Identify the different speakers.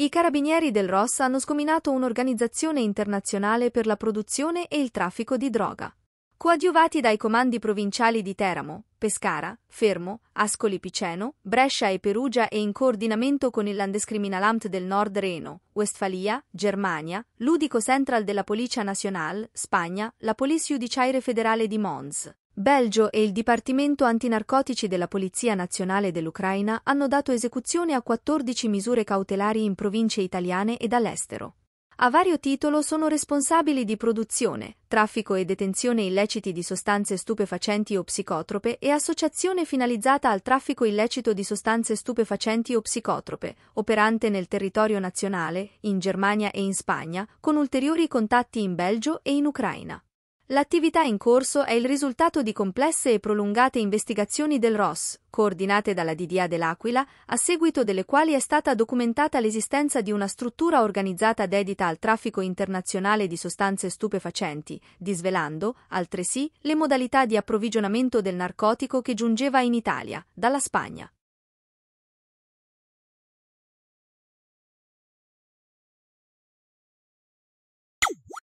Speaker 1: I carabinieri del ROS hanno scominato un'organizzazione internazionale per la produzione e il traffico di droga. Coadiuvati dai comandi provinciali di Teramo, Pescara, Fermo, Ascoli Piceno, Brescia e Perugia e in coordinamento con il Landeskriminalamt del Nord Reno, Westfalia, Germania, l'Udico Central della Policia Nacional, Spagna, la Police Judiciaire Federale di Mons. Belgio e il Dipartimento Antinarcotici della Polizia Nazionale dell'Ucraina hanno dato esecuzione a 14 misure cautelari in province italiane e dall'estero. A vario titolo sono responsabili di produzione, traffico e detenzione illeciti di sostanze stupefacenti o psicotrope e associazione finalizzata al traffico illecito di sostanze stupefacenti o psicotrope, operante nel territorio nazionale, in Germania e in Spagna, con ulteriori contatti in Belgio e in Ucraina. L'attività in corso è il risultato di complesse e prolungate investigazioni del ROS, coordinate dalla DDA dell'Aquila, a seguito delle quali è stata documentata l'esistenza di una struttura organizzata dedita al traffico internazionale di sostanze stupefacenti, disvelando, altresì, le modalità di approvvigionamento del narcotico che giungeva in Italia, dalla Spagna.